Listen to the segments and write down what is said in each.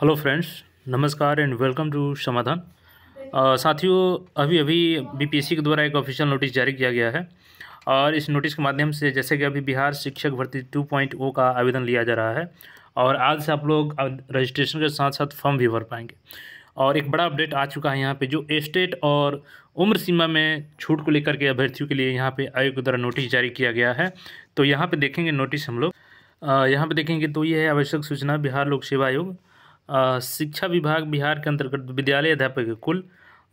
hello friends नमस्कार and welcome to Samadhan साथियों अभी अभी बीपीएससी के द्वारा एक ऑफिशियल नोटिस जारी किया गया है और इस नोटिस के माध्यम से जैसे कि अभी बिहार शिक्षक भर्ती 2.0 का आवेदन लिया जा रहा है और आज से आप लोग रजिस्ट्रेशन के साथ साथ फॉर्म भी भर पाएंगे और एक बड़ा अपडेट आ चुका है यहाँ पर जो एस्टेट और उम्र सीमा में छूट को लेकर के अभ्यर्थियों के लिए यहाँ पर आयोग के द्वारा नोटिस जारी किया गया है तो यहाँ पर देखेंगे नोटिस हम लोग यहाँ पर देखेंगे तो ये है आवश्यक सूचना बिहार लोक सेवा आयोग शिक्षा विभाग बिहार के अंतर्गत विद्यालय अध्यापक के कुल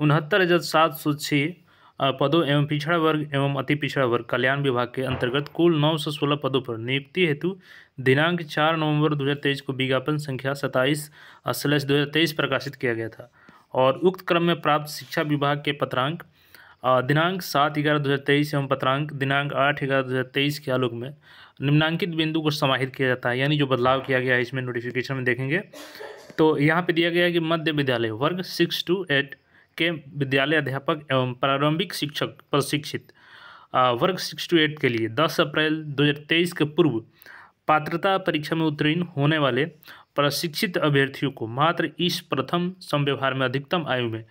उनहत्तर हज़ार सात सौ छः पदों एवं पिछड़ा वर्ग एवं अति पिछड़ा वर्ग कल्याण विभाग के अंतर्गत कुल नौ सौ सोलह पदों पर नियुक्ति हेतु दिनांक चार नवंबर दो हज़ार तेईस को विज्ञापन संख्या सत्ताईस स्लैश दो हज़ार तेईस प्रकाशित किया गया था और उक्त क्रम में प्राप्त शिक्षा विभाग के पत्रांक दिनांक सात ग्यारह दो हज़ार तेईस एवं पत्रांक दिनांक आठ ग्यारह दो हज़ार तेईस के आलोक में निम्नांकित बिंदु को समाहित किया जाता है यानी जो बदलाव किया गया है इसमें नोटिफिकेशन में देखेंगे तो यहाँ पे दिया गया है कि मध्य विद्यालय वर्ग सिक्स टू एट के विद्यालय अध्यापक एवं प्रारंभिक शिक्षक प्रशिक्षित वर्ग सिक्स टू एट के लिए दस अप्रैल दो हज़ार तेईस के पूर्व पात्रता परीक्षा में उत्तीर्ण होने वाले प्रशिक्षित अभ्यर्थियों को मात्र इस प्रथम संव्यवहार में अधिकतम आयु में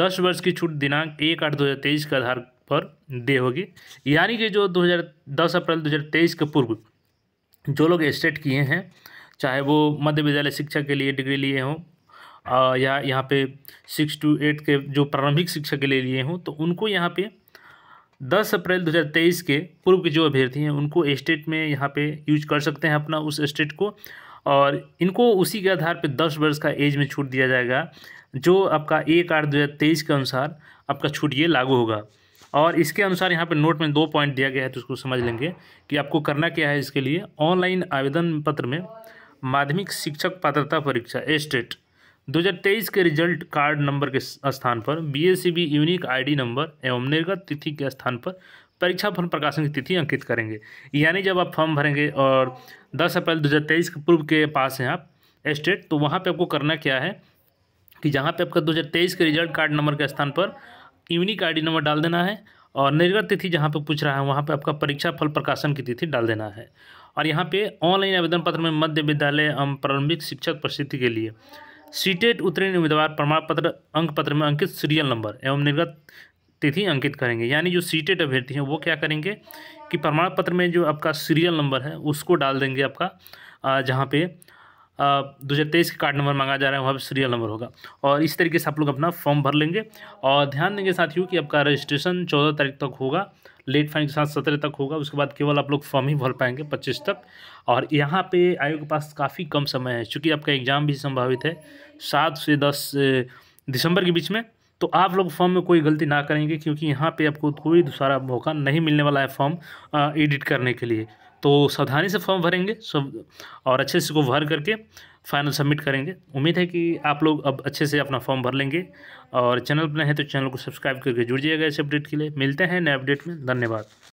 दस वर्ष की छूट दिनांक एक आठ दो हज़ार तेईस के आधार पर दे होगी यानी कि जो दो हज़ार दस अप्रैल दो हज़ार तेईस के पूर्व जो लोग स्टेट किए हैं चाहे वो मध्य विद्यालय शिक्षा के लिए डिग्री लिए हों या यहाँ पे सिक्स टू एट के जो प्रारंभिक शिक्षा के लिए लिए हों तो उनको यहाँ पे दस अप्रैल दो हज़ार तेईस के पूर्व के जो अभ्यर्थी हैं उनको स्टेट में यहाँ पे यूज कर सकते हैं अपना उस स्टेट को और इनको उसी के आधार पे दस वर्ष का एज में छूट दिया जाएगा जो आपका एक आठ दो हज़ार तेईस के अनुसार आपका छूट ये लागू होगा और इसके अनुसार यहाँ पे नोट में दो पॉइंट दिया गया है तो उसको समझ लेंगे कि आपको करना क्या है इसके लिए ऑनलाइन आवेदन पत्र में माध्यमिक शिक्षक पात्रता परीक्षा एस्टेट 2023 के रिजल्ट कार्ड नंबर के स्थान पर B e unique ID number एवं निर्गत तिथि के स्थान पर परीक्षा फल प्रकाशन की तिथि अंकित करेंगे यानी जब आप फॉर्म भरेंगे और 10 अप्रैल 2023 के पूर्व के पास हैं आप एस्टेट तो वहाँ पे आपको करना क्या है कि जहाँ पे आपका 2023 के रिजल्ट कार्ड नंबर के स्थान पर यूनिक आई नंबर डाल देना है और निर्गत तिथि जहाँ पे पूछ रहा है वहाँ पे आपका परीक्षा फल प्रकाशन की तिथि डाल देना है और यहाँ पे ऑनलाइन आवेदन पत्र में मध्य विद्यालय एवं प्रारंभिक शिक्षक प्रसिद्धि के लिए सीटेट उत्तीर्ण उम्मीदवार प्रमाण पत्र अंक पत्र में अंकित सीरियल नंबर एवं निर्गत तिथि अंकित करेंगे यानी जो सीटेट अभ्यर्थी हैं वो क्या करेंगे कि प्रमाण पत्र में जो आपका सीरियल नंबर है उसको डाल देंगे आपका जहाँ पे दो हज़ार तेईस के कार्ड नंबर मांगा जा रहा है वहाँ पर सीरियल नंबर होगा और इस तरीके से आप लोग अपना फॉर्म भर लेंगे और ध्यान देंगे साथियों कि आपका रजिस्ट्रेशन चौदह तारीख तक होगा लेट फाइन के साथ सत्रह तक होगा उसके बाद केवल आप लोग फॉर्म ही भर पाएंगे पच्चीस तक और यहाँ पे आयोग के पास काफ़ी कम समय है चूँकि आपका एग्ज़ाम भी संभावित है सात से दस दिसंबर के बीच में तो आप लोग फॉर्म में कोई गलती ना करेंगे क्योंकि यहाँ पे आपको कोई दूसरा मौका नहीं मिलने वाला है फॉर्म एडिट करने के लिए तो सावधानी से फॉर्म भरेंगे सब और अच्छे से इसको भर करके फाइनल सबमिट करेंगे उम्मीद है कि आप लोग अब अच्छे से अपना फॉर्म भर लेंगे और चैनल पर नए हैं तो चैनल को सब्सक्राइब करके जुड़ जाइएगा इस अपडेट के लिए मिलते हैं नए अपडेट में धन्यवाद